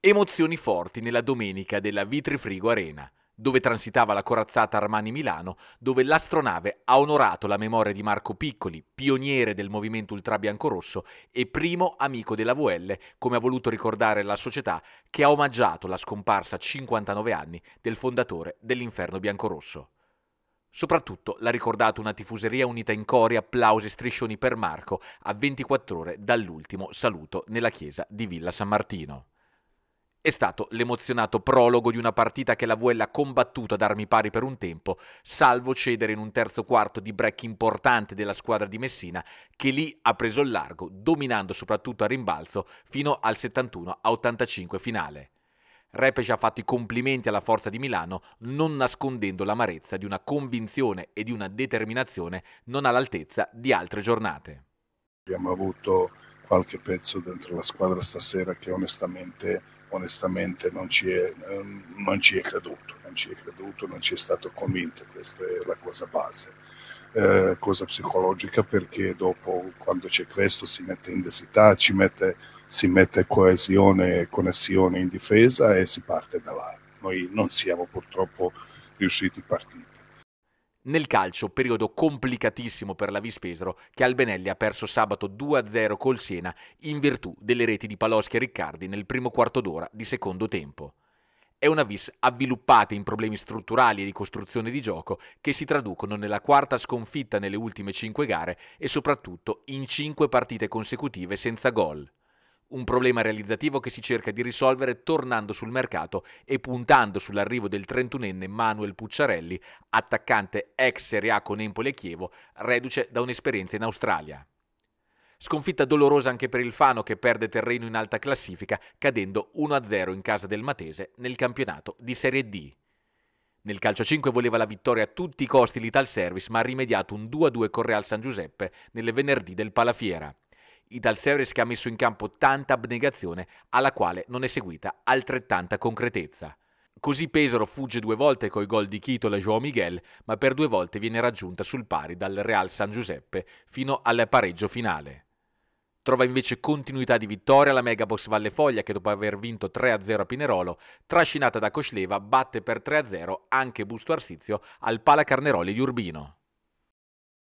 Emozioni forti nella domenica della Vitrifrigo Arena, dove transitava la corazzata Armani Milano, dove l'astronave ha onorato la memoria di Marco Piccoli, pioniere del movimento ultrabiancorosso e primo amico della VL, come ha voluto ricordare la società che ha omaggiato la scomparsa a 59 anni del fondatore dell'Inferno Biancorosso. Soprattutto l'ha ricordato una tifuseria unita in cori, applausi e striscioni per Marco a 24 ore dall'ultimo saluto nella chiesa di Villa San Martino. È stato l'emozionato prologo di una partita che la Vuella ha combattuto ad armi pari per un tempo, salvo cedere in un terzo quarto di break importante della squadra di Messina, che lì ha preso il largo, dominando soprattutto a rimbalzo fino al 71-85 finale. ci ha fatto i complimenti alla forza di Milano, non nascondendo l'amarezza di una convinzione e di una determinazione non all'altezza di altre giornate. Abbiamo avuto qualche pezzo dentro la squadra stasera che onestamente onestamente non ci è, ehm, non ci è creduto, non ci è creduto, non ci è stato convinto, questa è la cosa base. Eh, cosa psicologica perché dopo quando c'è questo si mette intensità, ci mette, si mette coesione e connessione in difesa e si parte da là. Noi non siamo purtroppo riusciti a partire nel calcio, periodo complicatissimo per la Vispesero, che Albenelli ha perso sabato 2-0 col Siena in virtù delle reti di Paloschi e Riccardi nel primo quarto d'ora di secondo tempo. È una vis avviluppata in problemi strutturali e di costruzione di gioco che si traducono nella quarta sconfitta nelle ultime cinque gare e soprattutto in cinque partite consecutive senza gol. Un problema realizzativo che si cerca di risolvere tornando sul mercato e puntando sull'arrivo del 31enne Manuel Pucciarelli, attaccante ex Serie A con Empoli e Chievo, reduce da un'esperienza in Australia. Sconfitta dolorosa anche per il Fano che perde terreno in alta classifica cadendo 1-0 in casa del Matese nel campionato di Serie D. Nel calcio 5 voleva la vittoria a tutti i costi l'Ital Service, ma ha rimediato un 2-2 con Real San Giuseppe nelle venerdì del Palafiera i dal Sevres che ha messo in campo tanta abnegazione alla quale non è seguita altrettanta concretezza. Così Pesaro fugge due volte coi gol di Chito e João Miguel, ma per due volte viene raggiunta sul pari dal Real San Giuseppe fino al pareggio finale. Trova invece continuità di vittoria la Megabox Valle Foglia che dopo aver vinto 3-0 a Pinerolo, trascinata da Coscleva, batte per 3-0 anche Busto Arsizio al Pala Carneroli di Urbino.